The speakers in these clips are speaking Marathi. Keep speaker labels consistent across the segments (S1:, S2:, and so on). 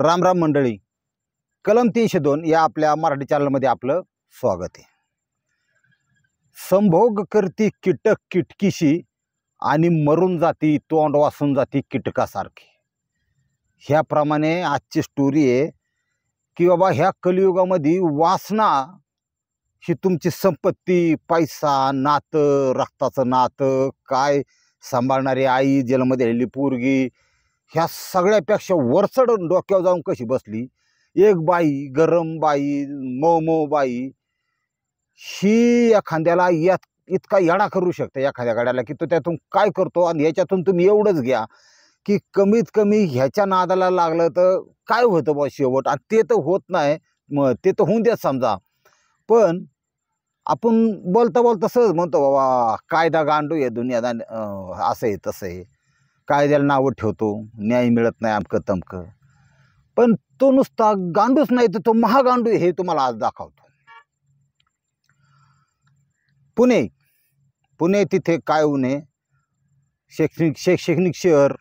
S1: रामराम मंडळी कलम तीनशे दोन या आपल्या मराठी चॅनलमध्ये आपलं स्वागत आहे संभोग करती कीटक किटकीशी आणि मरून जाती तोंड वासून जाती कीटकासारखी ह्याप्रमाणे आजची स्टोरी आहे की बाबा ह्या कलियुगामध्ये वासना ही तुमची संपत्ती पैसा नातं रक्ताचं नातं काय सांभाळणारी आई जेलमध्ये आलेली पोरगी ह्या सगळ्यापेक्षा वरचड डोक्यावर जाऊन कशी बसली एक बाई गरम बाई मऊ बाई ही एखाद्याला यात इतका येडा करू शकते एखाद्या गाड्याला की तो त्यातून काय करतो आणि ह्याच्यातून तुम्ही एवढंच घ्या की कमीत कमी ह्याच्या नादाला लागलं तर काय होतं बा शेवट आणि ते तर होत नाही मग ते तर होऊन द्या समजा पण आपण बोलता बोलता सहज म्हणतो बाबा कायदा गांडू या दुनियादा असं आहे तसं आहे कायद्याला नावं ठेवतो न्याय मिळत नाही आमकं तमकं पण तो नुसता गांडूच नाही तर तो महागांडू हे तुम्हाला आज दाखवतो पुणे पुणे तिथे काय नये शैक्षणिक शैक्षणिक शहर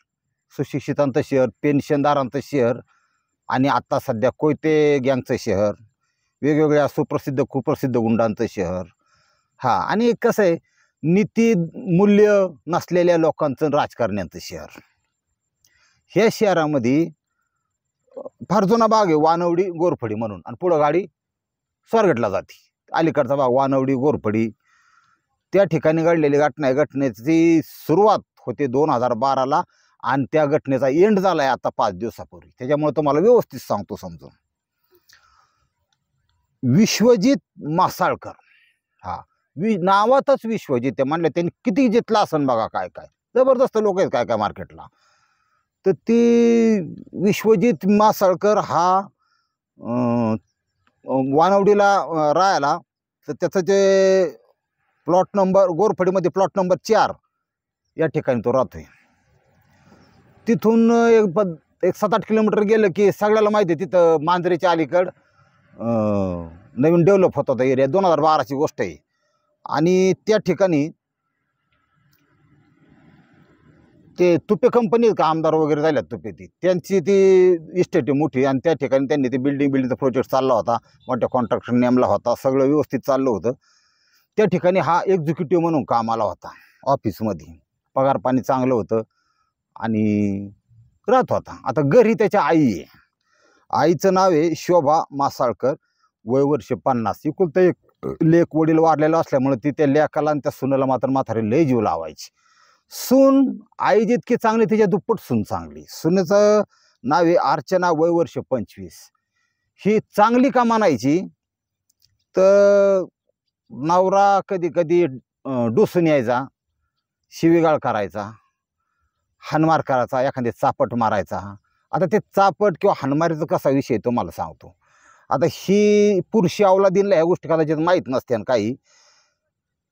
S1: सुशिक्षितांचं शहर पेन्शनदारांचं शहर आणि आत्ता सध्या कोयते गँगचं शहर वेगवेगळ्या सुप्रसिद्ध कुप्रसिद्ध गुंडांचं शहर हां आणि कसं आहे नीती मूल्य नसलेल्या लोकांचं राजकारण्याचं शहर ह्या शहरामध्ये फार जुना भाग आहे वानवडी गोरफडी म्हणून आणि पुढं गाडी स्वारगटला जाते अलीकडचा भाग वानवडी गोरफडी त्या ठिकाणी घडलेली घटना आहे घटनेची सुरुवात होते दोन हजार बाराला आणि त्या घटनेचा एंड झाला आहे आता पाच दिवसापूर्वी त्याच्यामुळे तुम्हाला व्यवस्थित सांगतो समजून विश्वजित मासाळकर हा वि नावातच विश्व जिते म्हणलं त्यांनी किती जिथला असन बघा काय काय जबरदस्त लोक आहेत काय काय मार्केटला तर ती विश्वजित मासळकर हा वानवडीला राहायला तर त्याचं जे प्लॉट नंबर गोरफडीमध्ये प्लॉट नंबर चार या ठिकाणी तो राहतोय तिथून एक पद एक सात आठ किलोमीटर गेलं की सगळ्याला माहिती आहे तिथं मांजरेच्या अलीकड नवीन डेव्हलप होत होता एरिया दोन हजार बाराची गोष्ट आहे आणि त्या ठिकाणी ते तुपे कंपनी का आमदार वगैरे झाल्यात तुपे ती त्यांची ती इस्टेट मोठी आणि त्या ठिकाणी त्यांनी ते बिल्डिंग बिल्डिंगचा प्रोजेक्ट चालला होता मोठ्या कॉन्ट्रॅक्टर नेमला होता सगळं व्यवस्थित चाललं होतं त्या ठिकाणी हा एक्झिक्युटिव्ह म्हणून काम आला होता ऑफिसमध्ये पगार पाणी चांगलं होतं आणि राहत होता आता घरी त्याच्या आई आहे आईचं नाव आहे शोभा मासाळकर वय वर्ष पन्नास ही एक लेक वडील वाढलेलं असल्यामुळे ती त्या लेकाला आणि त्या सुनाला मात्र माथारे लय जीव लावायची सून आई जितकी चांगली तिच्या दुप्पट सून चांगली सुनेचं नाव आहे अर्चना वय वर्ष पंचवीस ही चांगली का मानायची तर नवरा कधी कधी डोसून यायचा शिवीगाळ करायचा हनमार करायचा एखादी चापट मारायचा आता ते चापट किंवा हनमारीचा कसा विषय तो मला सांगतो आता ही पुरुषी अवलादीनला ह्या गोष्टी कदाचित माहीत नसत्या काही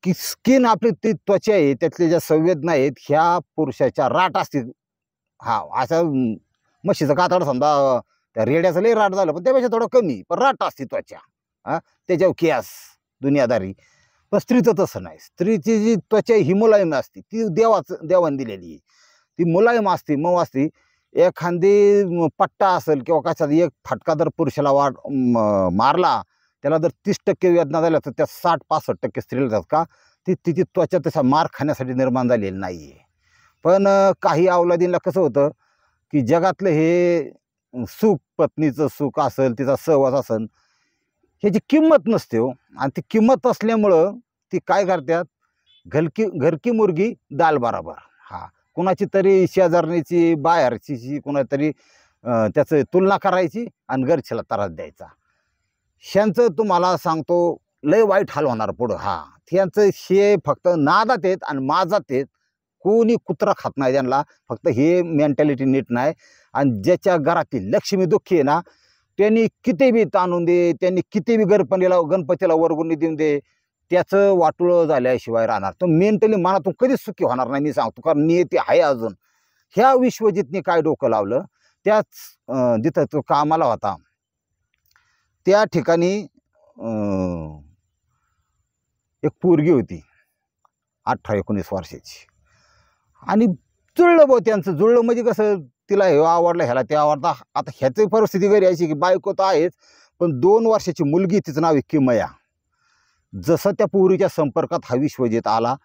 S1: की स्किन आपली ती त्वचा आहे त्यातल्या ज्या संवेदना आहेत ह्या पुरुषाच्या राट असतील हा असं म्हशीचं कातड समजा त्या रेड्याचं लई राट झालं पण त्यापेक्षा थोडं कमी पण राट असते त्वचा हा त्याच्यावर केस दुनियादारी पण स्त्रीचं तसं नाही स्त्रीची जी त्वचा ही मुलायम असते ती देवाचं देवाने दिलेली आहे ती मुलायम असते मऊ असते एखादी पट्टा असेल किंवा कशाचा एक फटका जर पुरुषाला वाट मारला त्याला जर तीस टक्के वेदना झाल्या तर त्या साठ पासष्ट टक्के स्त्रीला जात का ती तिची त्वचा तसा मार खाण्यासाठी निर्माण झालेली नाही आहे पण काही अवलादींना कसं होतं की जगातलं हे सुख पत्नीचं सुख असेल तिचा सहवास असेल ह्याची किंमत नसते हो आणि ती किंमत असल्यामुळं ती काय करतात घरकी घरकी मुर्गी दाल बराबर हा कुणाची तरी शेजारणीची बाहेरची कुणातरी त्याचं तुलना करायची आणि घरच्याला त्रास द्यायचा ह्यांचं तुम्हाला सांगतो लय वाईट हाल होणार पुढं हा त्यांचं शे फक्त नादात येत आणि माझात येत कोणी कुत्रा खात नाही त्यांना फक्त हे मेंटॅलिटी नीट नाही आणि ज्याच्या घरातील लक्ष्मी दुःखी आहे ना त्यांनी किती बी ताणून दे त्यांनी किती बी गणपतीला गणपतीला वरगुणी देऊन दे त्याचं वाटुळं झाल्याशिवाय राहणार तर मेंटली मनातून कधीच सुखी होणार नाही मी सांगतो कारण मी ते आहे अजून ह्या विश्वजितने काय डोकं लावलं त्याच जिथं तो कामाला होता त्या ठिकाणी एक पोरगी होती अठरा एकोणीस वर्षाची आणि जुळलं भाऊ त्यांचं जुळलं म्हणजे कसं तिला हे आवडलं ह्याला ते आवडता आता ह्याची परिस्थिती घरी अशी की बायको तर आहेच पण दोन वर्षाची मुलगी तिचं नाव आहे किमया जसं त्या पोरीच्या संपर्कात हा विश्वजित आला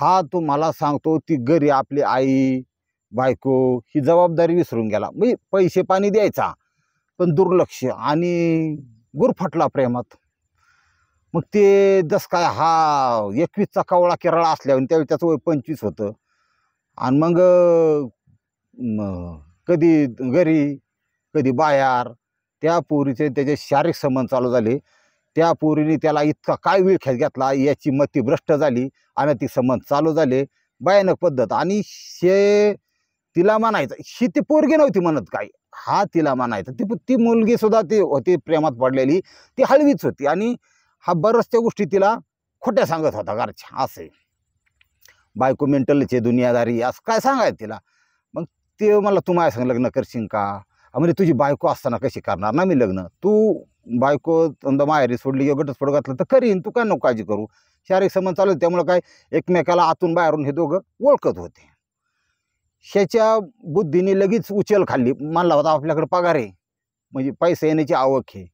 S1: हा तो मला सांगतो ती गरी आपली आई बायको ही जबाबदारी विसरून गेला म्हणजे पैसे पाणी द्यायचा पण दुर्लक्ष आणि गुरफटला प्रेमात मग ते जस काय हा एकवीसचा कवळा केरळा असल्यावर त्यावेळी त्याचं वय पंचवीस होतं आणि मग कधी घरी कधी बायार त्या पोरीचे त्याचे शारीरिक संबंध चालू झाले त्या पोरीने त्याला इतका काय विळख्यात घेतला याची मती भ्रष्ट झाली आणि ती संबंध चालू झाले भयानक पद्धत आणि शे तिला म्हणायचं शी ती पोरगी नव्हती म्हणत काय हा तिला म्हणायचा ती ती मुलगी सुद्धा ती होती प्रेमात पडलेली ती हळवीच होती आणि हा बऱ्याच त्या गोष्टी तिला खोट्या सांगत होता घरच्या असे बायको मेंटलचे दुनियादारी असं काय सांगायचं तिला मग ते मला तू माझ्या सांग लग्न करशील का म्हणजे तुझी बायको असताना कशी करणार ना मी लग्न तू बायको समजा माहेरी सोडली किंवा घटस्फोट घातला तर करीन तू काय नको काळजी करू शारीरिक संबंध चालू त्यामुळं काय एकमेकाला आतून बाहेरून हे दोघं ओळखत होते ह्याच्या बुद्धीने लगेच उचल खाल्ली मानला होता आपल्याकडे पगार आहे म्हणजे पैसे येण्याची आवक आहे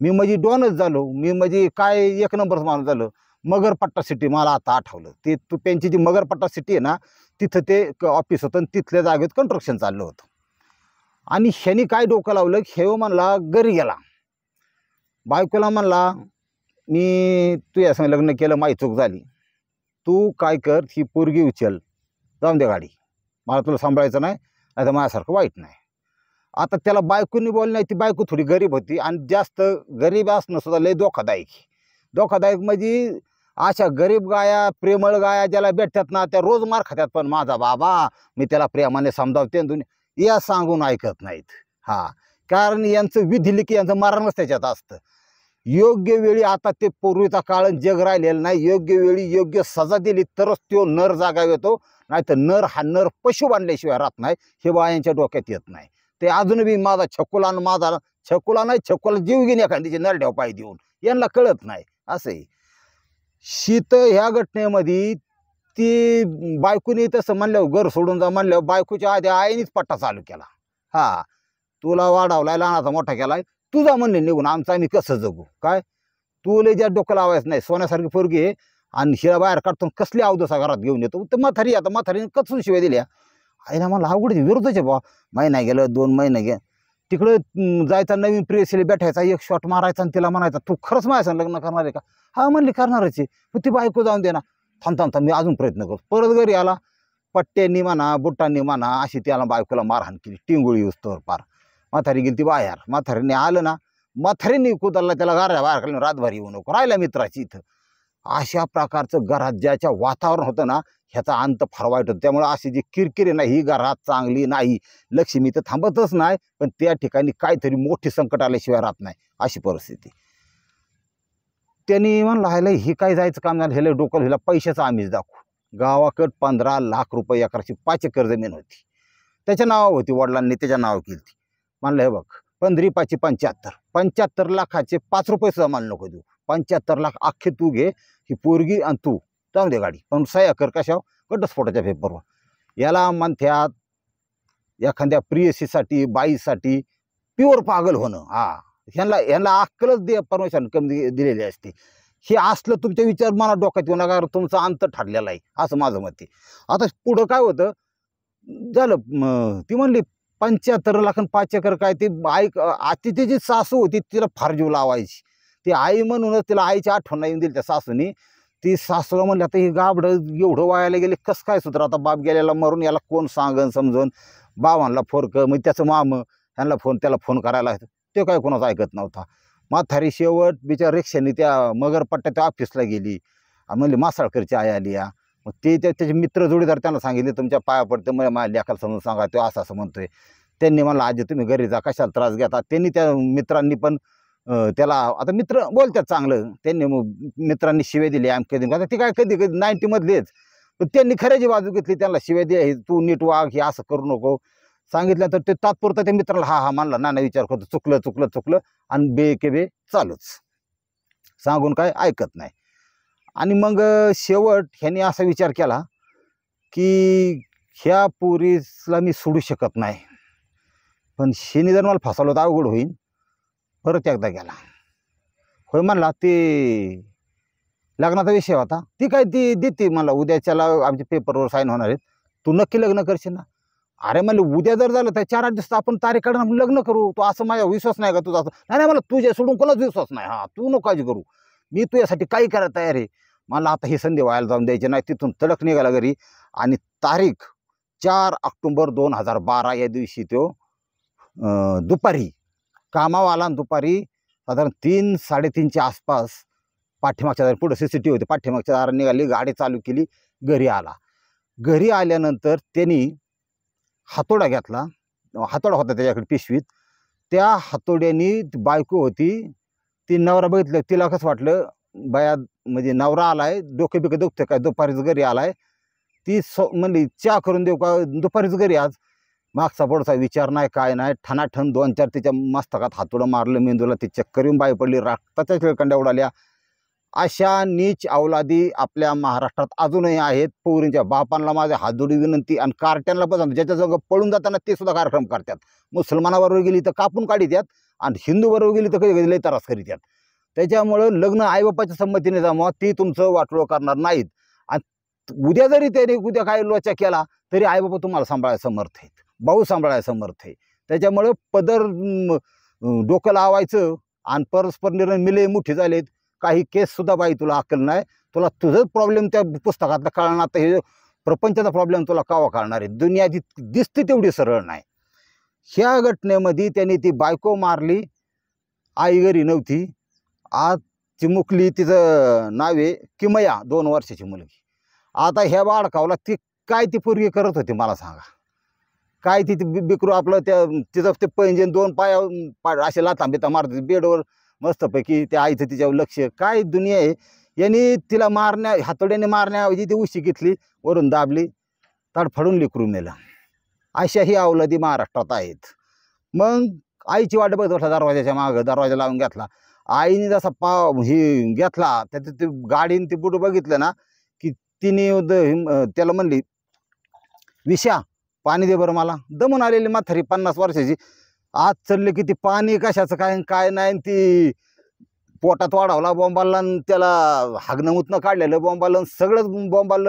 S1: मी म्हणजे डॉनच झालो मी म्हणजे काय एक नंबरच माणूस झालं मगरपट्टा सिटी मला आता आठवलं ते तू त्यांची जी मगरपट्टा सिटी आहे ना तिथं ते ऑफिस होतं आणि तिथल्या जागेत कन्स्ट्रक्शन चाललं होतं आणि ह्यानी काय डोकं लावलं हे म्हणला घरी गेला बायकोला म्हणला मी तुझ्या संग लग्न केलं माही चूक झाली तू काय कर ही पोरगी उचल जाऊन दे गाडी मला तुला सांभाळायचं नाही नाही तर माझ्यासारखं वाईट नाही आता त्याला बायकोनी बोल नाही ती बायको थोडी गरीब होती आणि जास्त गरीब असणं सुद्धा लय धोकादायक धोकादायक म्हणजे अशा गरीब गाया प्रेमळ गाया ज्याला भेटतात ना त्या रोज मार खात्यात पण माझा बाबा मी त्याला प्रेमाने समजावते दुनिया या सांगून ऐकत नाहीत हा कारण यांचं लिखी यांचं मरणच त्याच्यात असतं योग्य वेळी आता ते पूर्वीचा काळ जग राहिलेलं नाही योग्य वेळी योग्य सजा दिली तरच तो नर जागा येतो नाही तर नर हा नर पशु बांधल्याशिवाय राहत नाही हे बायांच्या डोक्यात येत नाही ते अजून बी माझा छकुला माझा छकुला नाही छकुला जीव घेणे एखाद्याची ठेव पाय देऊन यांना कळत नाही असंही शीत ह्या घटनेमध्ये ती बायकोने तसं म्हणल्यावर घर सोडून जा म्हणल्यावर बायकोच्या आधी आईनेच पट्टा चालू केला हा तुला वाढवलाय लहानाचा मोठा केलाय तुझा म्हणले निघून आमचं आम्ही कसं जगू काय तू लय ज्या डोकं लावायचं नाही सोन्यासारखी पोरगी आणि शिळा बाहेर काढतो कसली अवदसा घरात घेऊन येतो तर मथारी आता मथारीने कचून शिवाय दिल्या आईला मला आवडते विरोधच आहे बा महिना गेलं दोन महिने गे तिकडं जायचा नवीन प्रेसीला बैठायचा एक शॉट मारायचा आणि तिला म्हणायचा तू खरंच माझ्या लग्न करणार आहे का हा म्हणली करणारच आहे मग ती बायको जाऊन दे ना थांब थांब थांब मी अजून प्रयत्न करतो परत घरी आला पट्ट्यांनी म्हणा बुट्टांनी म्हणा अशी त्याला बायकोला मारहाण केली टिंगोळी उस्तवर पार म्हातारी गेली ती बाहेर म्हातारीने आलं ना म्हातारीने कुदरला त्याला गारा बाहेर काढून रातभर येऊ नको राहिला मित्राची इथं अशा प्रकारचं घरात ज्याच्या वातावरण होतं ना ह्याचा अंत फार वाईट होतो त्यामुळे अशी जी किरकिरे नाही ही घरात चांगली नाही लक्ष्मी तर थांबतच नाही पण त्या ठिकाणी काहीतरी मोठे संकट आल्याशिवाय राहत नाही अशी परिस्थिती त्यांनी म्हणलं हायला हे काय जायचं काम झालं ह्याला डोकल हिला पैशाचा आम्हीच दाखवू गावाकड पंधरा लाख रुपये एकराची पाच एकर जमीन होती त्याच्या नावावर होती वडिलांनी त्याच्या नावावर केली मानलं हे बघ पंधरी पाचशे पंच्याहत्तर पंच्याहत्तर लाखाचे पाच रुपये सुद्धा मान नको देऊ पंच्याहत्तर लाख अख्खे तू घे ही पोरगी आणि तू जाऊ दे गाडी पण साय कर कशाव घटस्फोटाच्या पेपरवर याला म्हणत्यात एखाद्या प्रियसीसाठी बाईसाठी प्युअर पागल होणं हा ह्यांना ह्यांना अक्कलच दे परमिशन कमी दिलेली असते हे असलं तुमच्या विचार मला डोक्यात येऊ नका तुमचा अंत ठरलेला आहे असं माझं मत आहे आता पुढं काय होतं झालं ती म्हणली पंच्याहत्तर लाख पाच एकर काय ती आई तिची जी सासू होती तिला फार जीव लावायची ती आई म्हणूनच तिला आईची आठवण येऊन दिली त्या सासूनी ती सासूला म्हणली आता ही गाबडं एवढं वायाला गेले कसं काय सुधार आता बाप गेल्याला मरून याला कोण सांगन समजून बाबांना फोन कर मग म्हणजे त्याचं मामं ह्यांना फोन त्याला फोन करायला ते काय कोणाचा ऐकत नव्हता माथारी शेवट बिचार रिक्षाने त्या मगरपट्ट्या त्या ऑफिसला गेली म्हणली मासाळकरची आई आली या मग ते त्याचे मित्र जोडीदार त्यांना सांगितले तुमच्या पाया पडते मग माझ्या लेखाला समजून सांगा तो असं असं म्हणतोय त्यांनी म्हणलं आज तुम्ही घरी जा कशाला त्रास घेता त्यांनी त्या मित्रांनी पण त्याला आता मित्र बोलतात चांगलं त्यांनी मग मित्रांनी शिवे दिली आम कधी आता काय कधी कधी नाईन्टीमधलेच पण त्यांनी खऱ्याची बाजू घेतली त्यांना शिवे दे तू नीट वाघ हे असं करू नको सांगितलं तर ते तात्पुरतं त्या मित्राला हा हा मानला नाना विचार करतो चुकलं चुकलं चुकलं आणि बे के बे चालूच सांगून काय ऐकत नाही आणि मग शेवट ह्याने असा विचार केला की ह्या पोरीसला मी सोडू शकत नाही पण शेनी जर मला फसवलं तर अवघड होईल परत एकदा गेला होय म्हणला ते लग्नाचा विषय होता ती काय ती देते मला उद्याच्याला आमच्या पेपरवर साईन होणार आहेत तू नक्की लग्न करशील ना अरे मला उद्या जर झालं तर चार आठ दिवस आपण तारीख काढून आपण लग्न करू तू असं माझा विश्वास नाही का तुझा असं नाही नाही मला तुझ्या सोडून कोणाच विश्वास नाही हां तू नको काळजी करू मी तुझ्यासाठी काही करा तयार आहे मला आता ही संधी व्हायला जाऊन द्यायची नाही तिथून तडक निघाला घरी आणि तारीख चार ऑक्टोंबर दोन हजार बारा या दिवशी तो दुपारी कामावर आला दुपारी साधारण तीन साडेतीनच्या आसपास पाठीमागच्या दार पुढं सी सी टी होते पाठीमागच्या दाराने निघाली गाडी चालू केली घरी आला घरी आल्यानंतर त्यांनी हातोडा घेतला हातोडा होता त्याच्याकडे पिशवीत त्या हातोड्याने बायको होती ती नवरा बघितलं तिला कसं वाटलं बाया म्हणजे नवरा आलाय डोके बिकं दुखते काय दुपारीच घरी आलाय ती स म्हणली चहा करून देऊ का दुपारीच घरी आज मागचा पडसा विचार नाही काय नाही ठणाठण दोन चार तिच्या मस्तकात हातोडं मारलं मेंदूला ती चक्कर येऊन बाई पडली रक्ताच्या खेळकंड्या उडाल्या अशा नीच अवलादी आपल्या महाराष्ट्रात अजूनही आहेत पोरींच्या बापांना माझ्या हातजोडी विनंती आणि कार्ट्यांना पण ज्याच्याजवळ पळून जाताना ते सुद्धा कार्यक्रम करतात मुसलमानाबरोबर गेली तर कापून काढित्यात आणि हिंदूबरोबर गेली तर काही त्रास करीत्यात त्याच्यामुळं लग्न आईबापाच्या संमतीने जमा ती तुमचं वाटलो करणार नाहीत आणि उद्या जरी त्याने उद्या काय लोचा केला तरी आई आईबापा तुम्हाला सांभाळायला समर्थ आहेत भाऊ सांभाळायला समर्थ आहे त्याच्यामुळं पदर डोकं लावायचं आणि परस्पर निर्णय मिले मुठी झालेत काही केससुद्धा बाई तुला अकल नाही तुला तुझं प्रॉब्लेम त्या पुस्तकातला कळणार तर हे प्रपंचाचा प्रॉब्लेम तुला कावा कळणार आहे दुनिया जी दिसते तेवढी सरळ नाही ह्या घटनेमध्ये त्यांनी ती बायको मारली आई घरी नव्हती आज मुकली तिचं नाव आहे किमया दोन वर्षाची मुलगी आता ह्या बाळकावला ती काय ती पूर्वी करत होती मला सांगा काय ती बिकरू आपलं त्या तिचं ते पैंजेन दोन पाया पाड असे बिता मारत बेडवर मस्तपैकी त्या आईचं तिच्यावर लक्ष काय दुनिया आहे यांनी तिला मारण्या हातोड्याने मारण्याऐवजी ती उशी घेतली वरून दाबली तडफडून लिकरू मेला ही अवलदी महाराष्ट्रात आहेत मग आईची वाट बघत बसला दरवाजाच्या मागं दरवाजा लावून घेतला आईने जसा पा हे घेतला त्याचं ते गाडीने ते बुट बघितलं ना की तिने त्याला म्हणली विषा पाणी दे बरं मला दमून आलेली माथारी पन्नास वर्षाची आज चढले की ती पाणी कशाचं काय काय नाही ती पोटात वाढवला बॉम्बाला त्याला हागणं उतनं काढलेलं बॉम्बाला सगळंच बॉम्बाल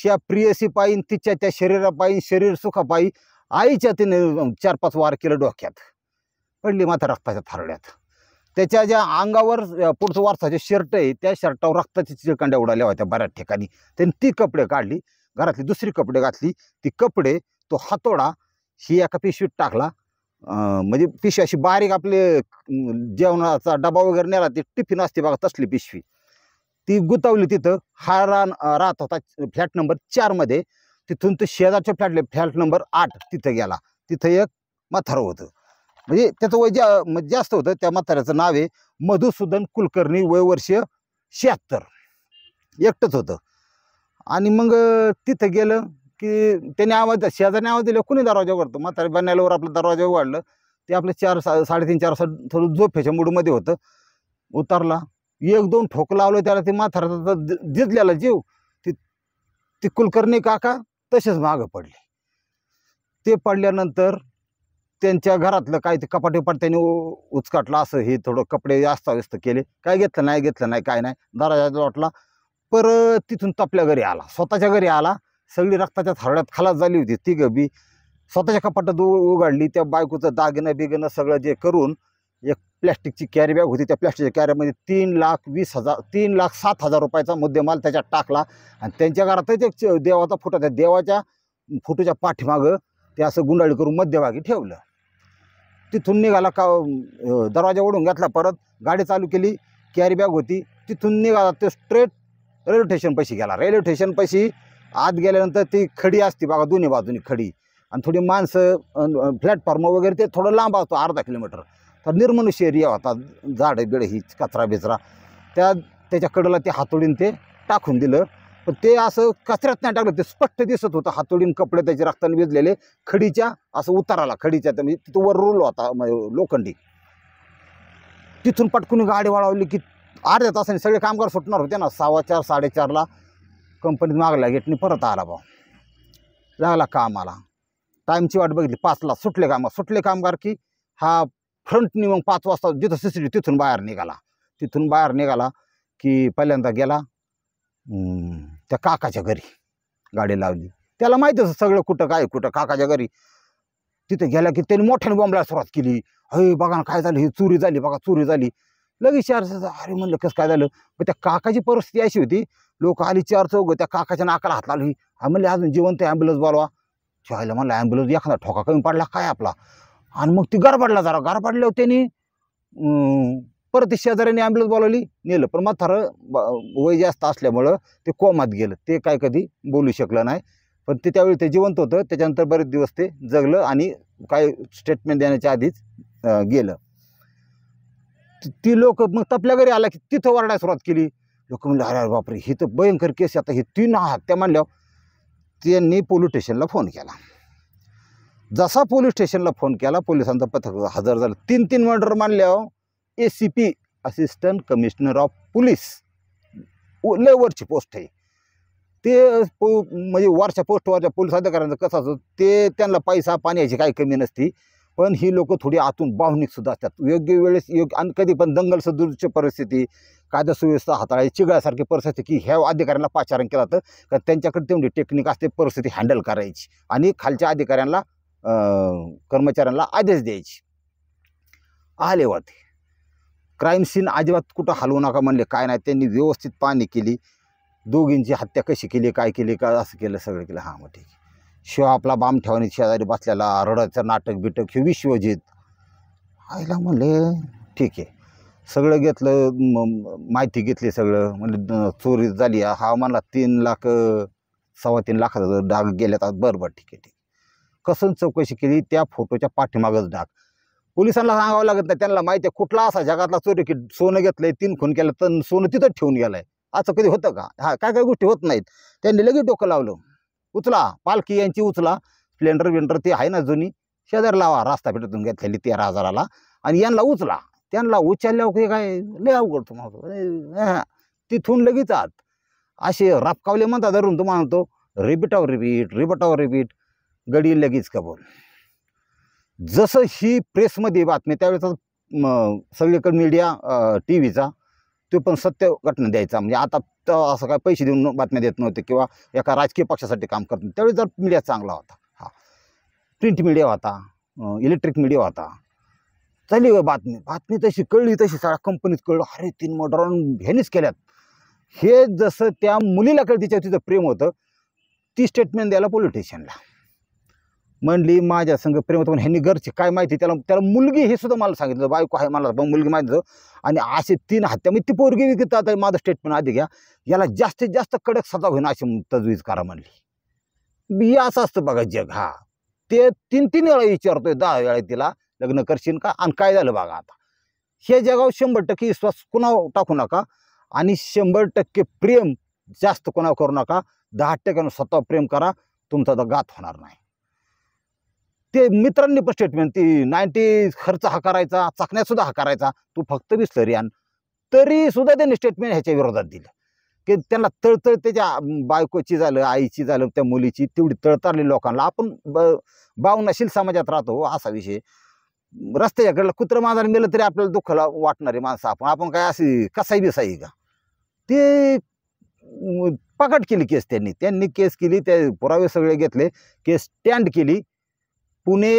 S1: श्या प्रियसी पायीन तिच्या त्या शरीरापायी शरीर सुखापायी आईच्या तिने चार पाच वार केलं डोक्यात पडली माथा रक्ताच्या थारड्यात त्याच्या ज्या अंगावर पुढचं वारसाचे शर्ट आहे त्या शर्टावर रक्ताची चिळकांड्या उडाल्या होत्या बऱ्याच ठिकाणी त्याने ती कपडे काढली घरातली दुसरी कपडे घातली ती कपडे तो हातोडा ही एका पिशवीत टाकला म्हणजे पिशवी अशी बारीक आपले जेवणाचा डबा वगैरे नेला ती टिफिन असते बघा तसली पिशवी ती गुतावली तिथं हा रान राहत होता फ्लॅट नंबर चारमध्ये तिथून तो शेजारच्या फ्लॅटले फ्लॅट नंबर आठ तिथं गेला तिथं एक मथार होतं म्हणजे त्याचं वय ज्या जास्त होतं त्या म्हाताऱ्याचं नाव आहे मधुसूदन कुलकर्णी वय वर्ष शहात्तर एकटंच होतं आणि मग तिथं गेलं की त्याने आवाज शेजाने आवाज दिला कुणी दरवाजा करतो म्हातारे बनायलावर आपला दरवाजा वाढलं ते आपलं चार सा साडेतीन चार सा थोडं झोपेच्या मूडमध्ये होतं उतरला एक दोन ठोक लावलं त्याला ते म्हाताऱ्याचा दिजलेला जीव ती ती कुलकर्णी काका तसेच मागं पडले ते पडल्यानंतर त्यांच्या घरातलं काय ते कपाटे त्यांनी उचकाटलं असं हे थोडं कपडे व्यस्त केले काय घेतलं नाही घेतलं नाही काय नाही दराजा वाटला परत तिथून तपल्या घरी आला स्वतःच्या घरी आला सगळी रक्ताच्या थरड्यात खालास झाली होती ती गबी स्वतःच्या कपाटात उघडली त्या बायकोचं दागिनं बिगिनं सगळं जे करून एक प्लॅस्टिकची कॅरी बॅग होती त्या प्लॅस्टिकच्या कॅरीमध्ये तीन लाख वीस हजार तीन लाख सात हजार रुपयाचा मुद्देमाल त्याच्यात टाकला आणि त्यांच्या घरातच एक देवाचा फोटो त्या देवाच्या फोटोच्या पाठीमागं ते असं गुंडाळी करून मध्यभागी ठेवलं तिथून निघाला का दरवाजा ओढून घातला परत गाडी चालू केली कॅरी बॅग होती तिथून निघाला तो स्ट्रेट रेल्वे स्टेशनपाशी गेला रेल्वे स्टेशनपाशी आत गेल्यानंतर ती खडी असते बघा दोन्ही बाजूनी खडी आणि थोडी माणसं प्लॅटफॉर्म वगैरे ते थोडं लांब असतो अर्धा किलोमीटर तर निर्मनुष्य एरिया होता झाडं बिडं ही कचरा बिचरा त्या त्याच्याकडला ते हातोडीन ते टाकून दिलं पण ते असं कचऱ्यात नाही टाकलं ते स्पष्ट दिसत होतं हातोडीन कपडे त्याचे रक्ताने भिजलेले खडीच्या असं उताराला खडीच्या म्हणजे तिथं वर रुलो होता म्हणजे लोखंडी तिथून पटकून गाडी वळवली की अर्ध्या तासाने सगळे कामगार सुटणार होते ना सव्वा चार साडेचारला कंपनीत मागला गेटने परत आला भाऊ लागला कामाला टाईमची वाट बघितली पाचला सुटले कामा सुटले कामगार की हा फ्रंटनी मग पाच वाजता जिथं सी तिथून बाहेर निघाला तिथून बाहेर निघाला की पहिल्यांदा गेला त्या काकाच्या घरी गाडी लावली त्याला असं सगळं कुठं काय कुठं काकाच्या घरी तिथे गेला की त्यांनी मोठ्याने बॉम्बला सुरुवात केली अरे बघा ना काय झालं ही चोरी झाली बघा चोरी झाली लगेच चार अरे म्हणलं कसं काय झालं मग त्या काकाची परिस्थिती अशी होती लोक आली चार चौघ त्या काकाच्या नाकाला हात लावली म्हणले अजून जिवंत ॲम्ब्युलन्स बोलवा शाळेला म्हणलं ॲम्ब्युलन्स एखादा ठोका कमी पडला काय आपला आणि मग ती गरबडला जरा गरबडल्यावर त्यांनी परत शेजाऱ्याने ॲम्ब्युलन्स बोलावली नेलं पण म्हातारं वय जास्त असल्यामुळं ते कोमात गेलं ते काय कधी बोलू शकलं नाही पण ते त्यावेळी ते जिवंत होतं त्याच्यानंतर बरेच दिवस ते जगलं आणि काय स्टेटमेंट देण्याच्या आधीच गेलं ती लोक मग तपल्या घरी आला की तिथं वरडायला सुरुवात केली लोक म्हणलं अरे अरे बापरे ही तर भयंकर केस आता ही तीन हत्या मानल्यावर त्यांनी पोलीस स्टेशनला फोन केला जसा पोलीस स्टेशनला फोन केला पोलिसांचा पथक हजर झालं तीन तीन मर्डर मानल्यावर हो. A C P assistant commissioner of police लेवरची पोस्ट आहे ते पो म्हणजे वरच्या पोस्टवरच्या पोलीस अधिकाऱ्यांचं कसं असतं ते त्यांना पैसा पाण्याची काही कमी नसती पण ही लोक थोडी आतून भावनिकसुद्धा असतात योग्य वेळेस योग्य आणि कधी पण दंगल सदूरची परिस्थिती कायदा सुव्यवस्था हाताळायची चिगळ्यासारखी परिस्थिती की ह्या अधिकाऱ्यांना पाचारण केलं जातं कारण त्यांच्याकडे तेवढी टेक्निक असते परिस्थिती हँडल करायची आणि खालच्या अधिकाऱ्यांना कर्मचाऱ्यांना आदेश द्यायची आले वाटते क्राईम सीन अजिबात कुठं हलवू नका म्हणले काय नाही त्यांनी व्यवस्थित पाणी केली दोघींची हत्या कशी केली काय केली का असं केलं सगळं केलं हां मग ठीक आहे शिव आपला बाम ठेवणी शेजारी बसलेला रडाचं नाटक बिटक हे विश्वजित आईला म्हणले ठीक आहे सगळं घेतलं माहिती घेतली सगळं म्हणजे चोरी झाली हा मला तीन लाख सव्वा तीन लाखाचा डाग गेल्यात बरं बरं ठीक आहे ठीक कसं चौकशी केली त्या फोटोच्या पाठीमागच डाग पोलिसांना सांगावं लागत नाही त्यांना माहिती आहे कुठला असा जगातला चोरी की सोनं घेतलंय तीन खून केलं तर सोनं तिथं ठेवून गेलंय असं कधी होतं का हा काय काय गोष्टी होत नाहीत त्यांनी लगेच डोकं लावलं उचला पालखी यांची उचला स्प्लेंडर विंडर ते आहे ना जुनी शेजार लावा रास्ता पेटून घेतलेली तेरा हजाराला आणि यांना उचला त्यांना उचलल्यावर काय लय अवघड तुम्हाला तिथून लगेच आत असे रापकावले म्हणता धरून तुम्हाला म्हणतो रिबिटावर रिबीट रिबटावर रिबीट गडी लगेच कबूल जसं ही प्रेसमध्ये बातमी त्यावेळेचा सगळीकडे मीडिया टी व्हीचा तो पण सत्य घटना द्यायचा म्हणजे आता तर असं काय पैसे देऊन बातम्या देत नव्हते किंवा एका राजकीय पक्षासाठी काम करत नव्हते त्यावेळी जर मीडिया चांगला होता हा प्रिंट मीडिया होता इलेक्ट्रिक मीडिया होता चालली बातमी बातमी तशी कळली तशी सगळ्या कंपनीत कळलं अरे तीन मोटरॉन ह्यानीच केल्यात हे जसं त्या मुलीला कळ तिच्या तिचं प्रेम होतं ती स्टेटमेंट द्यायला पोलिटिशियनला म्हणली माझ्या संघ प्रेम म्हणून ह्यांनी घरचे काय माहिती त्याला त्याला मुलगी हे सुद्धा मला सांगितलं बायको आहे मला पण मुलगी माहिती आणि असे तीन हत्या मग ती पोरगी विकत आता माझं स्टेटमेंट आधी घ्या याला जास्तीत जास्त कडक सजा होईन अशी तजवीज करा म्हणली असं असतं बघा जग हा ते तीन तीन वेळा विचारतोय दहा वेळा तिला लग्न करशील का आणि काय झालं बघा आता हे जगावर शंभर टक्के विश्वास कोणा टाकू नका आणि शंभर टक्के प्रेम जास्त कोणावर करू नका दहा टक्क्यानं स्वतः प्रेम करा तुमचा तर गात होणार नाही ते मित्रांनी पण स्टेटमेंट ती नाईन्टी खर्च हा करायचा सुद्धा हा करायचा तू फक्त विस्तरी आण तरी सुद्धा त्यांनी स्टेटमेंट ह्याच्या विरोधात दिलं की त्यांना तळतळ त्याच्या बायकोची झालं आईची झालं त्या मुलीची तेवढी तळतळली लोकांना आपण ब भावनाशील समाजात राहतो हो, असा विषय रस्त्याच्या कडेला कुत्रं माणसाने मेलं तरी आपल्याला दुःखाला वाटणारे माणसं आपण आपण काय असे कसाही बिसाई का ते पकड केली केस त्यांनी त्यांनी केस केली ते पुरावे सगळे घेतले केस स्टँड केली पुणे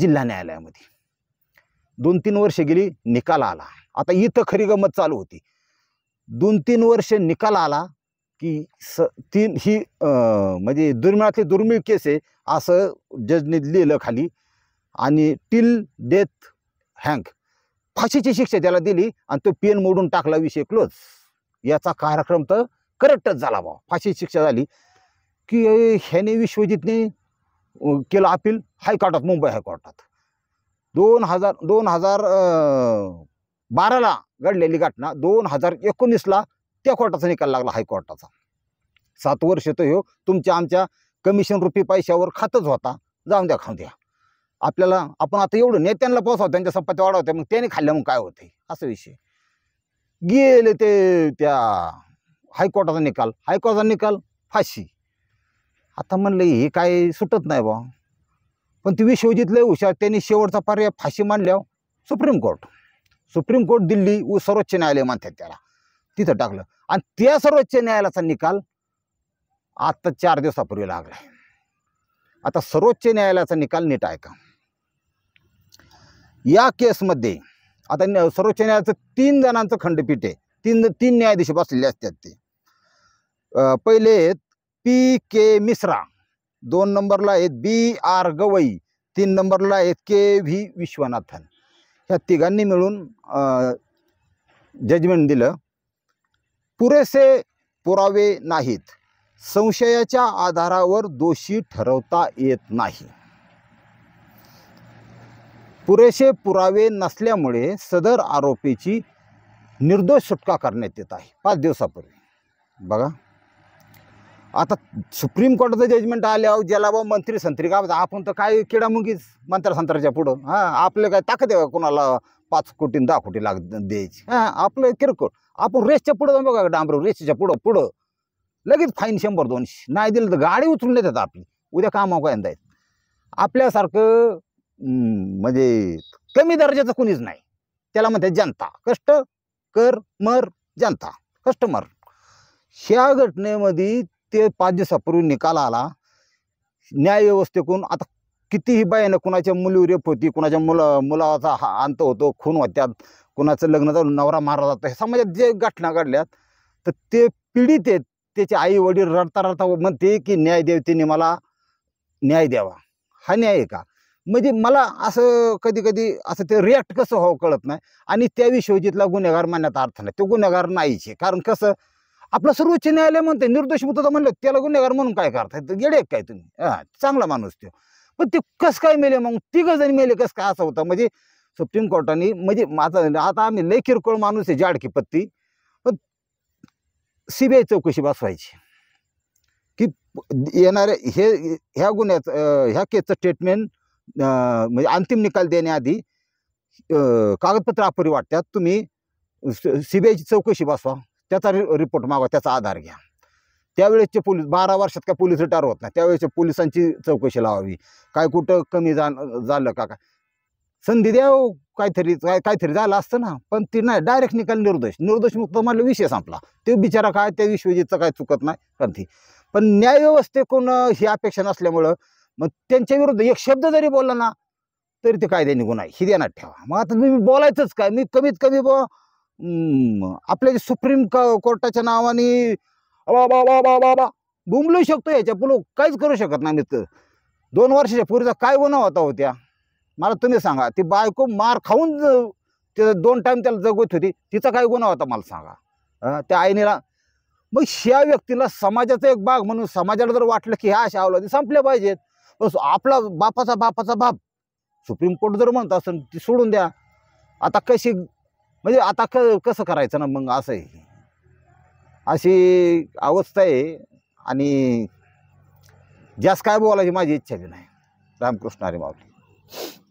S1: जिल्हा न्यायालयामध्ये दोन तीन वर्ष गेली निकाल आला आता इथं खरी गंमत चालू होती दोन तीन वर्ष निकाल आला की स तीन ही म्हणजे दुर्मिळातली दुर्मिळ केस आहे असं जजने लिहिलं खाली आणि टिल डेथ हँग फाशीची शिक्षा त्याला दिली आणि तो पेन मोडून टाकला विषय क्लोज याचा कार्यक्रम तर करेक्टच झाला बा फाशीची शिक्षा झाली की ह्याने विश्वजितने केलं अपील हायकोर्टात मुंबई हायकोर्टात दोन हजार दोन हजार बाराला घडलेली घटना दोन हजार एकोणीसला त्या कोर्टाचा निकाल लागला हायकोर्टाचा सात वर्ष तो हो तुमच्या आमच्या कमिशन रुपी पैशावर खातच होता जाऊन द्या खाऊन द्या आपल्याला आपण आता एवढं नेत्यांना पोचवतो त्यांच्या संपत्ती वाढवते मग त्याने खाल्ले मग काय होते असा विषय गेले ते त्या हायकोर्टाचा निकाल हायकोर्टाचा निकाल फाशी आता म्हणलं हे काय सुटत नाही बा पण ती विश्वजितलं हुशार त्यांनी शेवटचा पर्याय फाशी मांडल्या supreme court supreme court Delhi व सर्वोच्च न्यायालय मानतात त्याला तिथं टाकलं आणि त्या सर्वोच्च न्यायालयाचा निकाल आत्ता चार दिवसापूर्वी लागला आता सर्वोच्च न्यायालयाचा निकाल नीट ऐका या केसमध्ये आता सर्वोच्च न्यायालयाचं तीन जणांचं खंडपीठ आहे तीन तीन न्यायाधीश बसलेले असतात ते पहिले पी के मिश्रा दोन नंबरला आहेत बी आर गवई तीन नंबरला आहेत के व्ही विश्वनाथन ह्या तिघांनी मिळून जजमेंट दिलं पुरेसे पुरावे नाहीत संशयाच्या आधारावर दोषी ठरवता येत नाही पुरेसे पुरावे नसल्यामुळे सदर आरोपीची निर्दोष सुटका करण्यात येत आहे पाच दिवसापूर्वी बघा आता सुप्रीम कोर्टाचं जजमेंट आले आहो ज्याला बा मंत्री संत्री का आपण तर काय किडामुंगीच मंत्रा संत्राच्या पुढं हां आपलं काय ताकद आहे कोणाला पाच कोटी दहा कोटी लाग द्यायची हां आपलं किरकोळ आपण रेसच्या पुढं बघा डांबरू रेसच्या पुढं पुढं लगेच फाईन शंभर दोनशे नाही दिलं तर गाडी उचलून देतात आपली उद्या कामा काय आहेत आपल्यासारखं म्हणजे कमी दर्जाचं कुणीच नाही त्याला म्हणते जनता कष्ट कर मर जनता कस्टमर ह्या घटनेमध्ये ते पाच दिवसापूर्वी निकाल आला न्याय व्यवस्थेकून आता कितीही बायानं कुणाच्या मुलीवर रेप होती कुणाच्या मुला मुलाचा हा अंत होतो खून होत्यात कुणाचं लग्न जाऊन नवरा मारला जातो ह्या समाजात जे घटना घडल्यात तर ते पीडित आहेत त्याचे आई वडील रडता रडता म्हणते की न्याय देवतेने मला न्याय द्यावा हा न्याय का म्हणजे मला असं कधी कधी असं ते रिॲक्ट कसं हो कळत नाही आणि त्याविषयी जिथला गुन्हेगार मानण्याचा अर्थ नाही तो गुन्हेगार नाहीचे कारण कसं आपलं सर्वोच्च न्यायालय म्हणते निर्दोष मुद्दा म्हणलं त्याला गुन्हेगार म्हणून काय करताय गेडे काय तुम्ही चांगला माणूस तो पण ते कसं काय मेले मग तिघ जण मेले कस काय असं होतं म्हणजे सुप्रीम कोर्टाने म्हणजे माझा आता आम्ही लय किरकोळ माणूस आहे जाडकी पत्ती पण सीबीआय चौकशी बसवायची की येणारे हे ह्या गुन्ह्याचं ह्या केसचं स्टेटमेंट म्हणजे अंतिम निकाल देण्याआधी कागदपत्र अपुरी वाटतात तुम्ही सीबीआयची चौकशी बसवा त्याचा रि रिपोर्ट मागवा त्याचा आधार घ्या त्यावेळेसचे पोलीस बारा वर्षात काय पोलीस रिटायर होत नाही त्यावेळेसच्या पोलिसांची चौकशी लावावी काय कुठं कमी जा झालं का काय संधी द्या काहीतरी काय काहीतरी झालं असतं ना पण ती नाही डायरेक्ट निकाल निर्दोष निर्दोष मुक्त म्हणलं विषय संपला ते बिचारा काय त्या विश्वजीतचं काय चुकत नाही पण ती पण कोण ही अपेक्षा नसल्यामुळं मग त्यांच्या विरुद्ध एक शब्द जरी बोलला ना तरी ते कायदे निघून आहे ही देण्यात ठेवा मग आता मी बोलायचंच काय मी कमीत कमी ब आपल्या सुप्रीम कोर्टाच्या नावाने बुमलू शकतो याच्या पुलू काहीच करू शकत नाही मी तर दोन वर्षाच्या पूर्वीचा काय गुन्हा होता होत्या मला तुम्ही सांगा ती बायको मार खाऊन ते दोन टाईम त्याला जगवत होती तिचा काय गुन्हा होता मला सांगा त्या आईनेला मग ह्या व्यक्तीला समाजाचा एक भाग म्हणून समाजाला जर वाटलं की ह्या अशा ते संपल्या पाहिजेत बस आपला बापाचा बापाचा बाप सुप्रीम कोर्ट जर म्हणत असेल ती सोडून द्या आता कशी म्हणजे आता क कसं करायचं ना मग असं आहे अशी अवस्था आहे आणि जास्त काय बोलायची माझी इच्छा बी नाही रामकृष्ण हरी माऊली